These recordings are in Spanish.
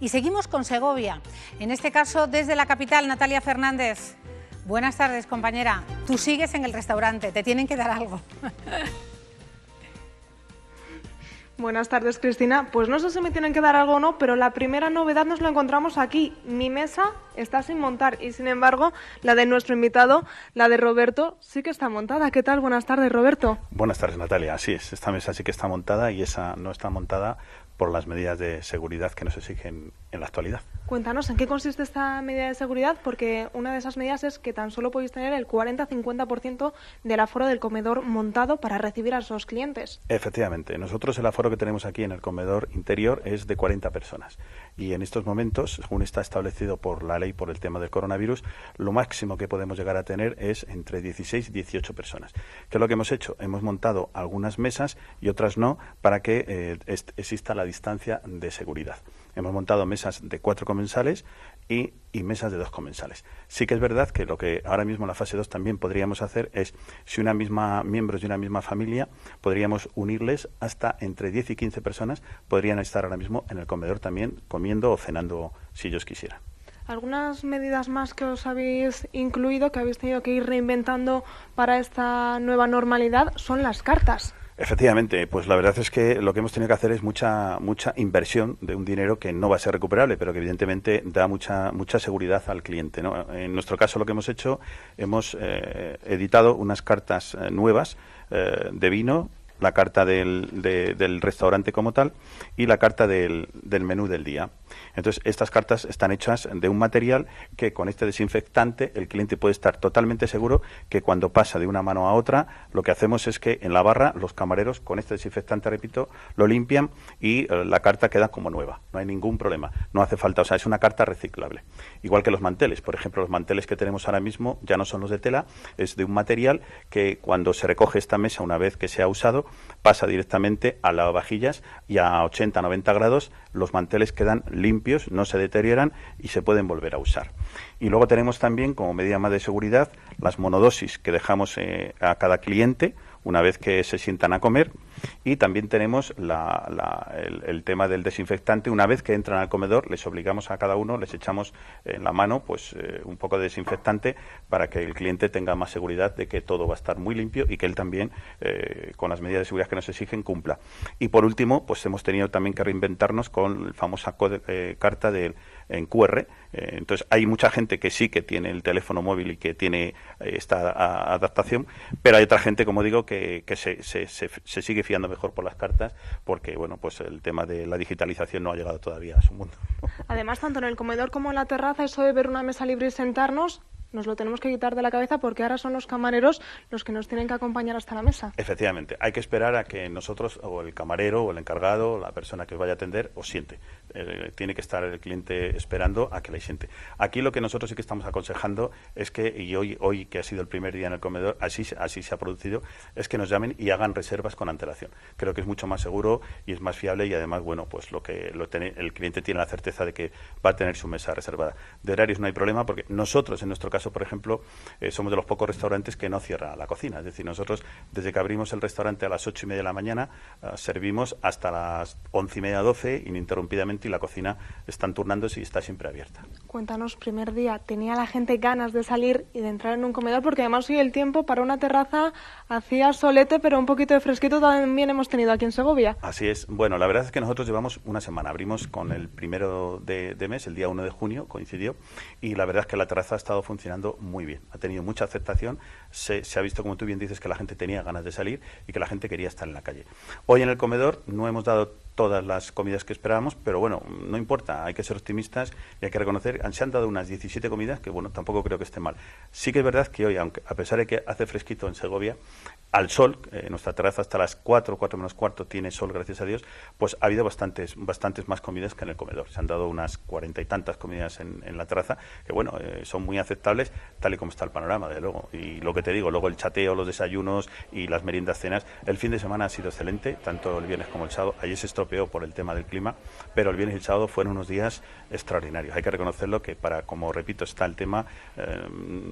Y seguimos con Segovia, en este caso desde la capital, Natalia Fernández. Buenas tardes, compañera. Tú sigues en el restaurante, te tienen que dar algo. Buenas tardes, Cristina. Pues no sé si me tienen que dar algo o no, pero la primera novedad nos la encontramos aquí. Mi mesa está sin montar y, sin embargo, la de nuestro invitado, la de Roberto, sí que está montada. ¿Qué tal? Buenas tardes, Roberto. Buenas tardes, Natalia. Así es, esta mesa sí que está montada y esa no está montada por las medidas de seguridad que nos exigen en la actualidad. Cuéntanos, ¿en qué consiste esta medida de seguridad? Porque una de esas medidas es que tan solo podéis tener el 40-50% del aforo del comedor montado para recibir a sus clientes. Efectivamente, nosotros el aforo que tenemos aquí en el comedor interior es de 40 personas. Y en estos momentos, según está establecido por la ley por el tema del coronavirus, lo máximo que podemos llegar a tener es entre 16 y 18 personas. ¿Qué es lo que hemos hecho? Hemos montado algunas mesas y otras no para que eh, exista la distancia de seguridad. Hemos montado mesas de cuatro comensales y, y, mesas de dos comensales. Sí que es verdad que lo que ahora mismo en la fase 2 también podríamos hacer es, si una misma, miembros de una misma familia, podríamos unirles hasta entre 10 y 15 personas, podrían estar ahora mismo en el comedor también comiendo o cenando si ellos quisieran. ¿Algunas medidas más que os habéis incluido, que habéis tenido que ir reinventando para esta nueva normalidad, son las cartas? Efectivamente, pues la verdad es que lo que hemos tenido que hacer es mucha mucha inversión de un dinero que no va a ser recuperable, pero que evidentemente da mucha mucha seguridad al cliente. En nuestro caso, lo que hemos hecho, hemos eh, editado unas cartas eh, nuevas eh, de vino la carta del, del, restaurante como tal y la carta del, del menú del día. Entonces, estas cartas están hechas de un material que con este desinfectante el cliente puede estar totalmente seguro que cuando pasa de una mano a otra, lo que hacemos es que en la barra los camareros con este desinfectante, repito, lo limpian y eh, la carta queda como nueva. No hay ningún problema. No hace falta. O sea, es una carta reciclable. Igual que los manteles. Por ejemplo, los manteles que tenemos ahora mismo ya no son los de tela, es de un material que cuando se recoge esta mesa una vez que se ha usado, pasa directamente a vajillas y a 80-90 grados los manteles quedan limpios, no se deterioran y se pueden volver a usar. Y luego tenemos también, como medida más de seguridad, las monodosis que dejamos eh, a cada cliente una vez que se sientan a comer. Y también tenemos el, tema del desinfectante. Una vez que entran al comedor, les obligamos a cada uno, les echamos en la mano pues eh, un poco de desinfectante para que el cliente tenga más seguridad de que todo va a estar muy limpio y que él también, eh, con las medidas de seguridad que nos exigen, cumpla. Y por último, pues hemos tenido también que reinventarnos con la famosa eh, carta del en QR. Eh, entonces hay mucha gente que sí que tiene el teléfono móvil y que tiene eh, esta adaptación, pero hay otra gente, como digo, que, se, se, sigue fiando mejor por las cartas porque, bueno, pues el tema de la digitalización no ha llegado todavía a su mundo. Además, tanto en el comedor como en la terraza, eso de ver una mesa libre y sentarnos nos lo tenemos que quitar de la cabeza porque ahora son los camareros los que nos tienen que acompañar hasta la mesa. Efectivamente, hay que esperar a que nosotros, o el camarero, o el encargado, o la persona que os vaya a atender, os siente. Eh, tiene que estar el cliente esperando a que le siente. Aquí lo que nosotros sí que estamos aconsejando es que, y hoy, hoy que ha sido el primer día en el comedor, así, así se ha producido, es que nos llamen y hagan reservas con antelación. Creo que es mucho más seguro y es más fiable y además, bueno, pues lo que lo el cliente tiene la certeza de que va a tener su mesa reservada. De horarios no hay problema porque nosotros, en nuestro caso, por ejemplo, eh, somos de los pocos restaurantes que no cierra la cocina. Es decir, nosotros desde que abrimos el restaurante a las ocho y media de la mañana, ah, servimos hasta las once y media, doce, ininterrumpidamente, y la cocina está turnándose y está siempre abierta. Cuéntanos, primer día, ¿tenía la gente ganas de salir y de entrar en un comedor? Porque además hoy el tiempo para una terraza hacía solete, pero un poquito de fresquito también hemos tenido aquí en Segovia. Así es. Bueno, la verdad es que nosotros llevamos una semana. Abrimos con el primero de, de mes, el día 1 de junio, coincidió, y la verdad es que la terraza ha estado funcionando muy bien. Ha tenido mucha aceptación, se, se, ha visto, como tú bien dices, que la gente tenía ganas de salir y que la gente quería estar en la calle. Hoy en el comedor no hemos dado todas las comidas que esperábamos, pero bueno, no importa, hay que ser optimistas y hay que reconocer, ah, se han dado unas 17 comidas que bueno, tampoco creo que esté mal. Sí que es verdad que hoy, aunque a pesar de que hace fresquito en Segovia, al sol, eh, en nuestra terraza hasta las 4, 4 menos cuarto tiene sol, gracias a Dios, pues ha habido bastantes, bastantes más comidas que en el comedor. Se han dado unas cuarenta y tantas comidas en, la terraza, que bueno, eh, son muy aceptables tal y como está el panorama, de luego. Y lo que te digo, luego el chateo, los desayunos y las meriendas, cenas, el fin de semana ha sido excelente, tanto el viernes como el sábado. Ayer es peor por el tema del clima, pero el viernes y el sábado fueron unos días extraordinarios. Hay que reconocerlo que para, como repito, está el tema, eh,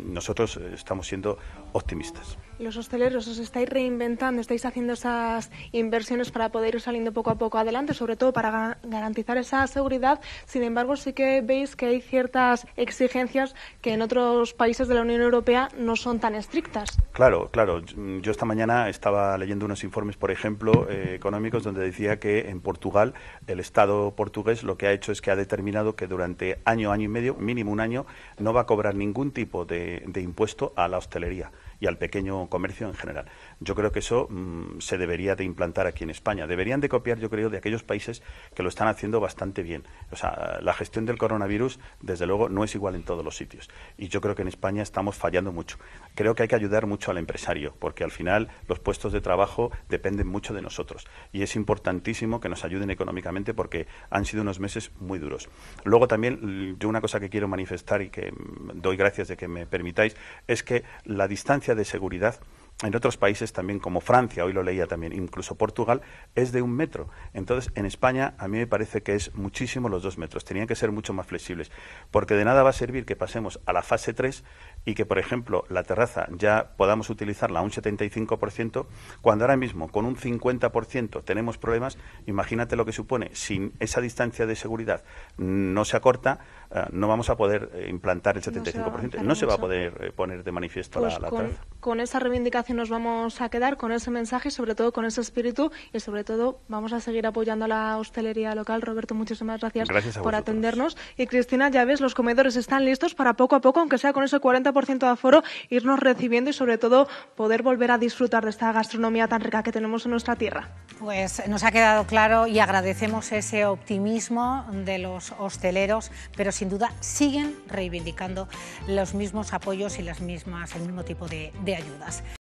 nosotros estamos siendo optimistas. Los hosteleros os estáis reinventando, estáis haciendo esas inversiones para poder ir saliendo poco a poco adelante, sobre todo para garantizar esa seguridad. Sin embargo, sí que veis que hay ciertas exigencias que en otros países de la Unión Europea no son tan estrictas. Claro, claro. Yo esta mañana estaba leyendo unos informes, por ejemplo, eh, económicos, donde decía que en Portugal el Estado portugués lo que ha hecho es que ha determinado que durante año, año y medio, mínimo un año, no va a cobrar ningún tipo de impuesto a la hostelería y al pequeño comercio en general. Yo creo que eso mm, se debería de implantar aquí en España. Deberían de copiar, yo creo, de aquellos países que lo están haciendo bastante bien. O sea, la gestión del coronavirus, desde luego, no es igual en todos los sitios. Y yo creo que en España estamos fallando mucho. Creo que hay que ayudar mucho al empresario, porque al final los puestos de trabajo dependen mucho de nosotros. Y es importantísimo que nos ayuden económicamente porque han sido unos meses muy duros. Luego también, yo una cosa que quiero manifestar y que mm, doy gracias de que me permitáis, es que la distancia de seguridad en otros países también, como Francia, hoy lo leía también, incluso Portugal, es de un metro. Entonces, en España a mí me parece que es muchísimo los dos metros. Tenían que ser mucho más flexibles, porque de nada va a servir que pasemos a la fase 3 y que, por ejemplo, la terraza ya podamos utilizarla a un 75%, cuando ahora mismo con un 50% tenemos problemas. Imagínate lo que supone. Si esa distancia de seguridad no se acorta, eh, no vamos a poder eh, implantar el 75%. No se va a, poder eh, poner de manifiesto la, pues terraza. Con esa reivindicación nos vamos a quedar con ese mensaje, sobre todo con ese espíritu y sobre todo vamos a seguir apoyando a la hostelería local. Roberto, muchísimas gracias, gracias por atendernos. Y Cristina, ya ves, los comedores están listos para poco a poco, aunque sea con ese 40% de aforo, irnos recibiendo y sobre todo poder volver a disfrutar de esta gastronomía tan rica que tenemos en nuestra tierra. Pues nos ha quedado claro y agradecemos ese optimismo de los hosteleros, pero sin duda siguen reivindicando los mismos apoyos y las mismas, el mismo tipo de ayudas.